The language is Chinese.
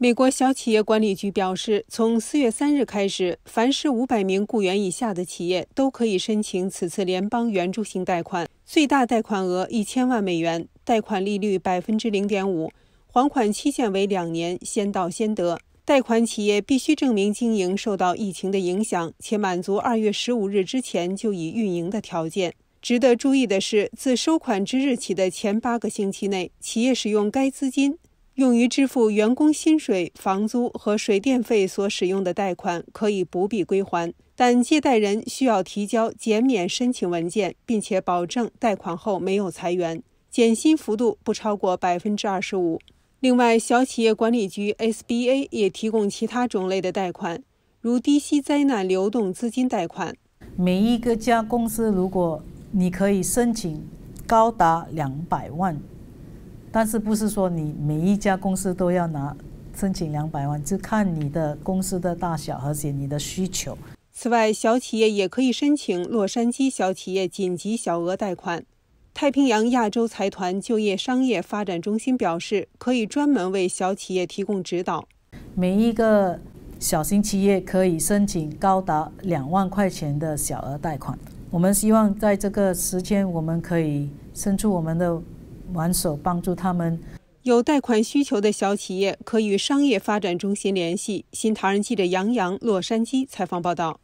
美国小企业管理局表示，从四月三日开始，凡是五百名雇员以下的企业都可以申请此次联邦援助性贷款，最大贷款额一千万美元，贷款利率百分之零点五，还款期限为两年，先到先得。贷款企业必须证明经营受到疫情的影响，且满足二月十五日之前就已运营的条件。值得注意的是，自收款之日起的前八个星期内，企业使用该资金。用于支付员工薪水、房租和水电费所使用的贷款可以不必归还，但借贷人需要提交减免申请文件，并且保证贷款后没有裁员、减薪幅度不超过百分之二十五。另外，小企业管理局 （SBA） 也提供其他种类的贷款，如低息灾难流动资金贷款。每一个家公司，如果你可以申请，高达两百万。但是不是说你每一家公司都要拿申请两百万，就看你的公司的大小，而且你的需求。此外，小企业也可以申请洛杉矶小企业紧急小额贷款。太平洋亚洲财团就业商业发展中心表示，可以专门为小企业提供指导。每一个小型企业可以申请高达两万块钱的小额贷款。我们希望在这个时间，我们可以伸出我们的。挽手帮助他们。有贷款需求的小企业可与商业发展中心联系。新唐人记者杨洋，洛杉矶采访报道。